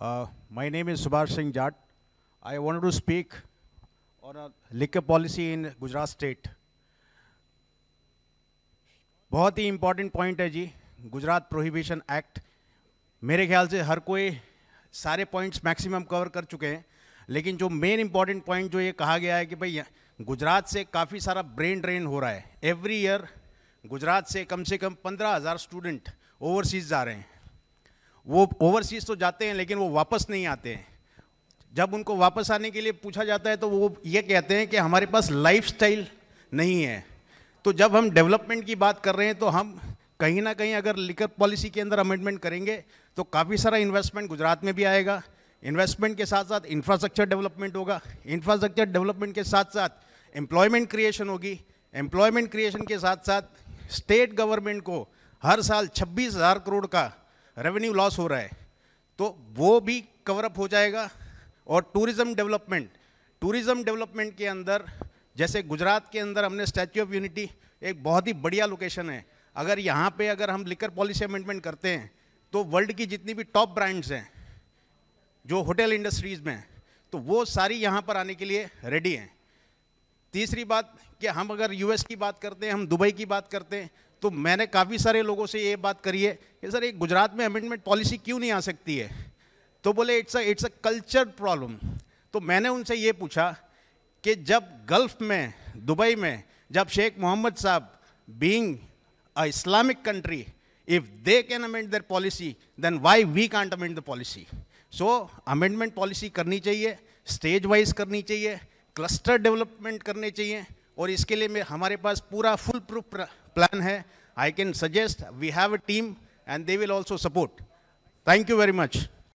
Uh, my name is Subhash Singh Jat. I wanted to speak on a liquor policy in Gujarat state. बहुत ही important point है जी Gujarat prohibition act मेरे ख्याल से हर कोई सारे points maximum cover कर चुके हैं लेकिन जो मेन इम्पॉर्टेंट पॉइंट जो ये कहा गया है कि भाई गुजरात से काफ़ी सारा ब्रेन ड्रेन हो रहा है एवरी ईयर गुजरात से कम से कम पंद्रह हज़ार स्टूडेंट ओवरसीज जा रहे हैं वो ओवरसीज तो जाते हैं लेकिन वो वापस नहीं आते हैं जब उनको वापस आने के लिए पूछा जाता है तो वो ये कहते हैं कि हमारे पास लाइफस्टाइल नहीं है तो जब हम डेवलपमेंट की बात कर रहे हैं तो हम कहीं ना कहीं अगर लिकर पॉलिसी के अंदर अमेंडमेंट करेंगे तो काफ़ी सारा इन्वेस्टमेंट गुजरात में भी आएगा इन्वेस्टमेंट के साथ साथ इंफ्रास्ट्रक्चर डेवलपमेंट होगा इंफ्रास्ट्रक्चर डेवलपमेंट के साथ साथ एम्प्लॉयमेंट क्रिएशन होगी एम्प्लॉयमेंट क्रिएशन के साथ साथ स्टेट गवर्नमेंट को हर साल छब्बीस हज़ार करोड़ का रेवेन्यू लॉस हो रहा है तो वो भी कवरअप हो जाएगा और टूरिज़्म डेवलपमेंट टूरिज़्म डेवलपमेंट के अंदर जैसे गुजरात के अंदर हमने स्टैचू ऑफ यूनिटी एक बहुत ही बढ़िया लोकेशन है अगर यहाँ पे अगर हम लिकर पॉलिसी अमेंडमेंट करते हैं तो वर्ल्ड की जितनी भी टॉप ब्रांड्स हैं जो होटल इंडस्ट्रीज़ में तो वो सारी यहाँ पर आने के लिए रेडी हैं तीसरी बात कि हम अगर यूएस की बात करते हैं हम दुबई की बात करते हैं तो मैंने काफ़ी सारे लोगों से ये बात करी है कि सर एक गुजरात में अमेंडमेंट पॉलिसी क्यों नहीं आ सकती है तो बोले it's a it's a culture problem तो मैंने उनसे ये पूछा कि जब गल्फ में दुबई में जब शेख मोहम्मद साहब being a Islamic country if they can amend their policy then why we can't amend the policy so amendment policy करनी चाहिए स्टेज वाइज करनी चाहिए क्लस्टर डेवलपमेंट करने चाहिए और इसके लिए हमारे पास पूरा फुल प्रूफ प्लान है I can suggest we have a team and they will also support. Thank you very much.